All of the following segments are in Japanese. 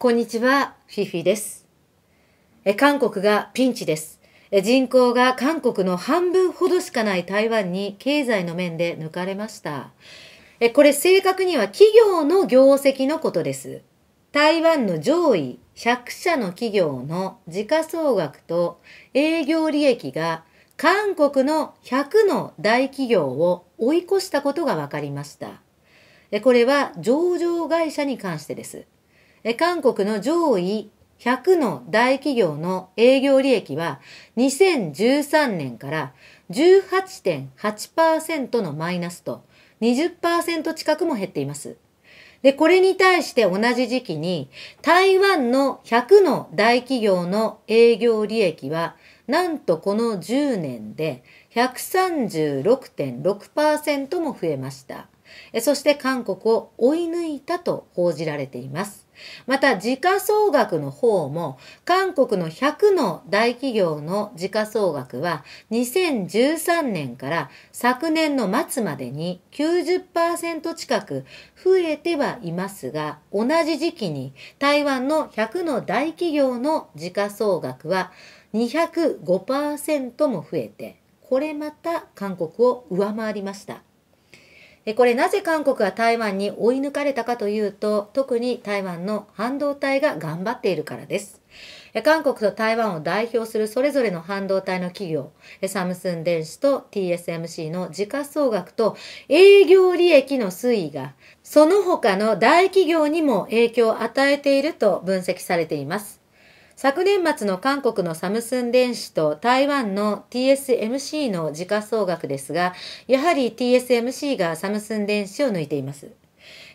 こんにちは、フィフィです。え韓国がピンチです。え人口が韓国の半分ほどしかない台湾に経済の面で抜かれました。えこれ正確には企業の業績のことです。台湾の上位100社の企業の時価総額と営業利益が韓国の100の大企業を追い越したことが分かりました。これは上場会社に関してです。韓国の上位100の大企業の営業利益は2013年から18.8%のマイナスと20%近くも減っています。で、これに対して同じ時期に台湾の100の大企業の営業利益はなんとこの10年で136.6%も増えました。そして韓国を追い抜いたと報じられています。また、時価総額の方も、韓国の100の大企業の時価総額は、2013年から昨年の末までに90%近く増えてはいますが、同じ時期に台湾の100の大企業の時価総額は205%も増えて、これまた韓国を上回りました。これなぜ韓国が台湾に追い抜かれたかというと、特に台湾の半導体が頑張っているからです。韓国と台湾を代表するそれぞれの半導体の企業、サムスン電子と TSMC の時価総額と営業利益の推移が、その他の大企業にも影響を与えていると分析されています。昨年末の韓国のサムスン電子と台湾の TSMC の時価総額ですが、やはり TSMC がサムスン電子を抜いています。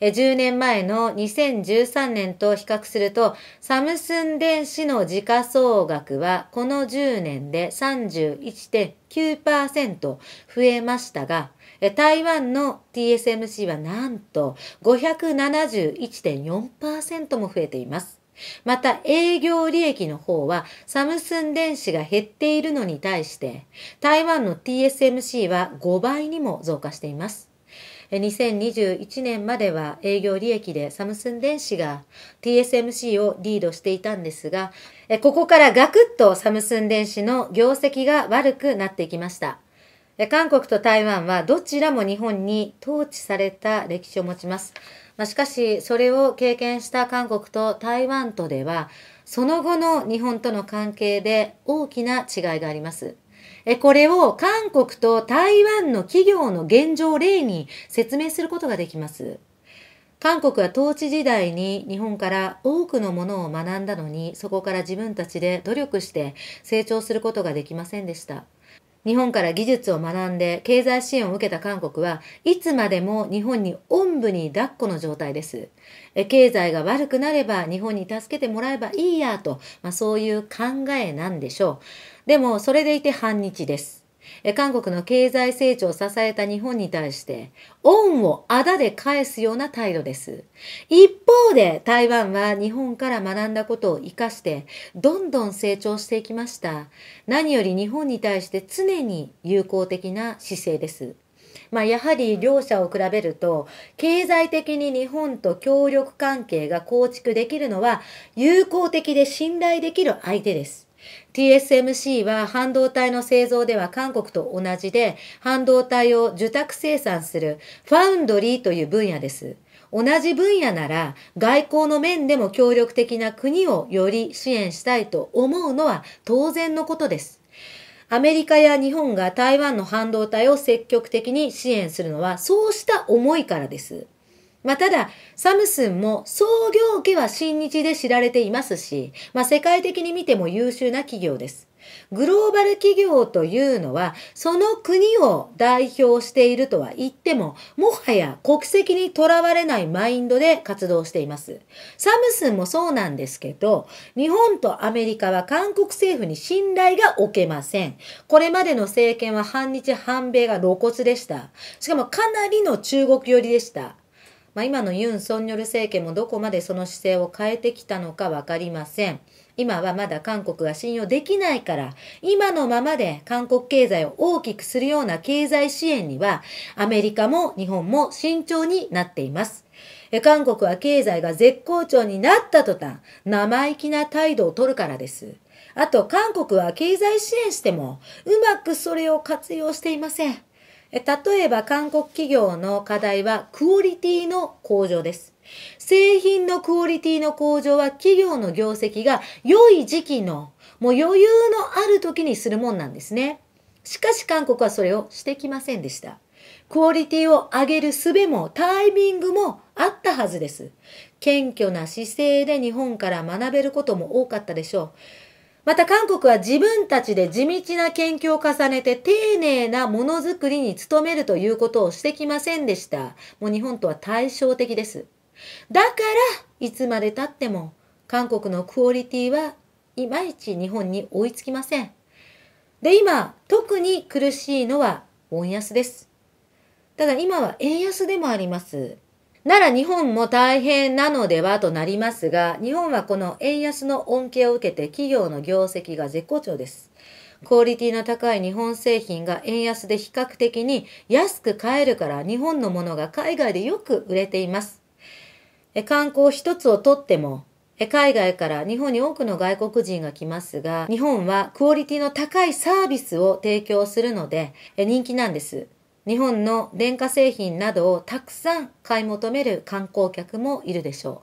10年前の2013年と比較すると、サムスン電子の時価総額はこの10年で31.9%増えましたが、台湾の TSMC はなんと571.4%も増えています。また営業利益の方はサムスン電子が減っているのに対して台湾の TSMC は5倍にも増加しています。2021年までは営業利益でサムスン電子が TSMC をリードしていたんですが、ここからガクッとサムスン電子の業績が悪くなっていきました。韓国と台湾はどちらも日本に統治された歴史を持ちます。まあ、しかし、それを経験した韓国と台湾とでは、その後の日本との関係で大きな違いがあります。えこれを韓国と台湾の企業の現状例に説明することができます。韓国は統治時代に日本から多くのものを学んだのに、そこから自分たちで努力して成長することができませんでした。日本から技術を学んで経済支援を受けた韓国はいつまでも日本におんぶに抱っこの状態です。経済が悪くなれば日本に助けてもらえばいいやと、まあ、そういう考えなんでしょう。でもそれでいて反日です。韓国の経済成長を支えた日本に対して、恩をあだで返すような態度です。一方で台湾は日本から学んだことを活かして、どんどん成長していきました。何より日本に対して常に友好的な姿勢です。まあ、やはり両者を比べると経済的に日本と協力関係が構築できるのは友好的で信頼できる相手です。TSMC は半導体の製造では韓国と同じで、半導体を受託生産するファウンドリーという分野です。同じ分野なら外交の面でも協力的な国をより支援したいと思うのは当然のことです。アメリカや日本が台湾の半導体を積極的に支援するのはそうした思いからです。まあ、ただ、サムスンも創業家は新日で知られていますし、まあ、世界的に見ても優秀な企業です。グローバル企業というのは、その国を代表しているとは言っても、もはや国籍にとらわれないマインドで活動しています。サムスンもそうなんですけど、日本とアメリカは韓国政府に信頼が置けません。これまでの政権は反日反米が露骨でした。しかもかなりの中国寄りでした。まあ、今のユン・ソンニョル政権もどこまでその姿勢を変えてきたのか分かりません。今はまだ韓国が信用できないから、今のままで韓国経済を大きくするような経済支援には、アメリカも日本も慎重になっています。韓国は経済が絶好調になった途端、生意気な態度を取るからです。あと、韓国は経済支援しても、うまくそれを活用していません。例えば韓国企業の課題はクオリティの向上です。製品のクオリティの向上は企業の業績が良い時期の、もう余裕のある時にするもんなんですね。しかし韓国はそれをしてきませんでした。クオリティを上げる術もタイミングもあったはずです。謙虚な姿勢で日本から学べることも多かったでしょう。また韓国は自分たちで地道な研究を重ねて丁寧なものづくりに努めるということをしてきませんでした。もう日本とは対照的です。だから、いつまで経っても韓国のクオリティはいまいち日本に追いつきません。で、今、特に苦しいのは、ウォン安です。ただ今は円安でもあります。なら日本も大変なのではとなりますが、日本はこの円安の恩恵を受けて企業の業績が絶好調です。クオリティの高い日本製品が円安で比較的に安く買えるから日本のものが海外でよく売れています。観光一つをとっても、海外から日本に多くの外国人が来ますが、日本はクオリティの高いサービスを提供するので人気なんです。日本の電化製品などをたくさん買い求める観光客もいるでしょ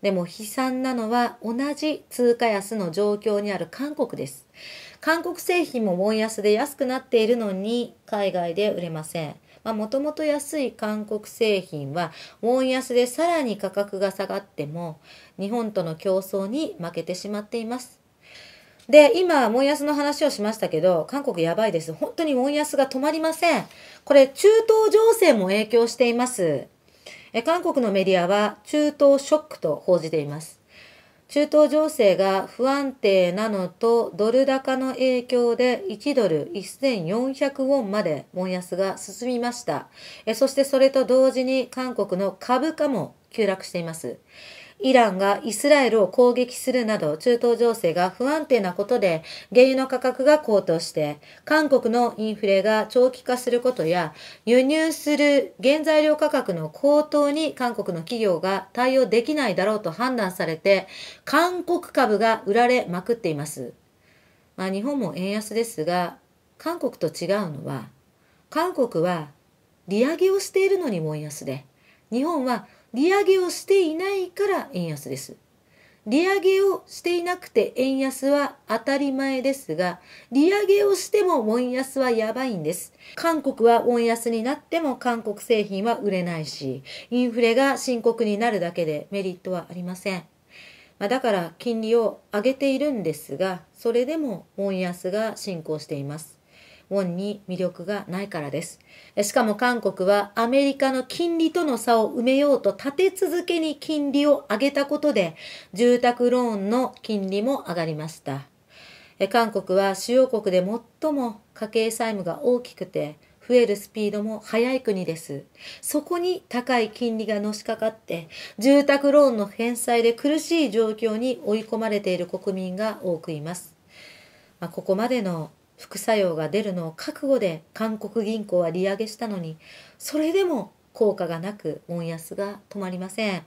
う。でも悲惨なのは同じ通貨安の状況にある韓国です。韓国製品もウォン安で安くなっているのに海外で売れません。もともと安い韓国製品はウォン安でさらに価格が下がっても日本との競争に負けてしまっています。で、今、モン安の話をしましたけど、韓国やばいです。本当にモン安が止まりません。これ、中東情勢も影響しています。え韓国のメディアは、中東ショックと報じています。中東情勢が不安定なのとドル高の影響で1ドル1400ウォンまでモン安が進みましたえ。そしてそれと同時に韓国の株価も急落しています。イランがイスラエルを攻撃するなど中東情勢が不安定なことで原油の価格が高騰して韓国のインフレが長期化することや輸入する原材料価格の高騰に韓国の企業が対応できないだろうと判断されて韓国株が売られまくっています。まあ、日本も円安ですが韓国と違うのは韓国は利上げをしているのにも円安で日本は利上げをしていないから円安です。利上げをしていなくて円安は当たり前ですが、利上げをしても円安はやばいんです。韓国は円安になっても韓国製品は売れないし、インフレが深刻になるだけでメリットはありません。まあ、だから金利を上げているんですが、それでも円安が進行しています。ウォンに魅力がないからです。しかも韓国はアメリカの金利との差を埋めようと立て続けに金利を上げたことで、住宅ローンの金利も上がりました。韓国は主要国で最も家計債務が大きくて、増えるスピードも速い国です。そこに高い金利がのしかかって、住宅ローンの返済で苦しい状況に追い込まれている国民が多くいます。まあ、ここまでの副作用が出るのを覚悟で韓国銀行は利上げしたのにそれでも効果がなくウォン安が止まりません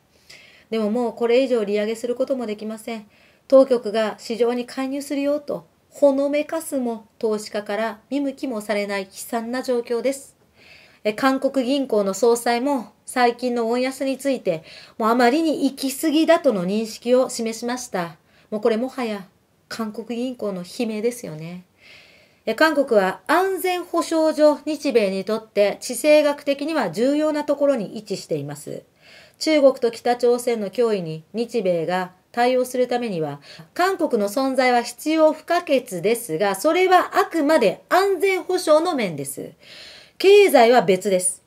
でももうこれ以上利上げすることもできません当局が市場に介入するよとほのめかすも投資家から見向きもされない悲惨な状況です韓国銀行の総裁も最近のウォン安についてもうあまりに行き過ぎだとの認識を示しましたもうこれもはや韓国銀行の悲鳴ですよね韓国は安全保障上日米にとって地政学的には重要なところに位置しています。中国と北朝鮮の脅威に日米が対応するためには、韓国の存在は必要不可欠ですが、それはあくまで安全保障の面です。経済は別です。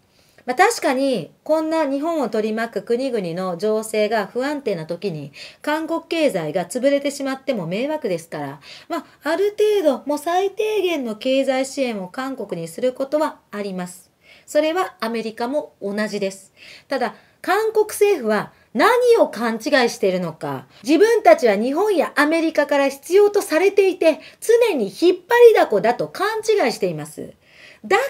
まあ、確かに、こんな日本を取り巻く国々の情勢が不安定な時に、韓国経済が潰れてしまっても迷惑ですから、まあ、ある程度、もう最低限の経済支援を韓国にすることはあります。それはアメリカも同じです。ただ、韓国政府は何を勘違いしているのか、自分たちは日本やアメリカから必要とされていて、常に引っ張りだこだと勘違いしています。だか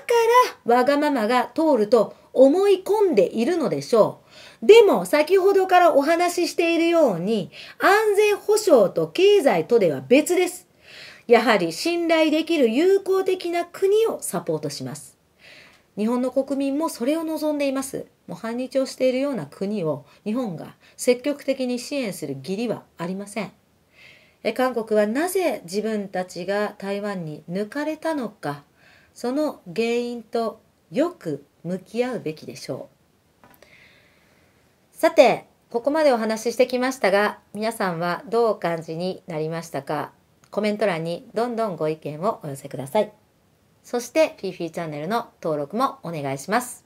ら、わがままが通ると思い込んでいるのでしょう。でも、先ほどからお話ししているように、安全保障と経済とでは別です。やはり信頼できる友好的な国をサポートします。日本の国民もそれを望んでいます。もう反日をしているような国を日本が積極的に支援する義理はありません。え韓国はなぜ自分たちが台湾に抜かれたのか、その原因とよく向き合うべきでしょうさてここまでお話ししてきましたが皆さんはどうお感じになりましたかコメント欄にどんどんご意見をお寄せくださいそしてーフィーチャンネルの登録もお願いします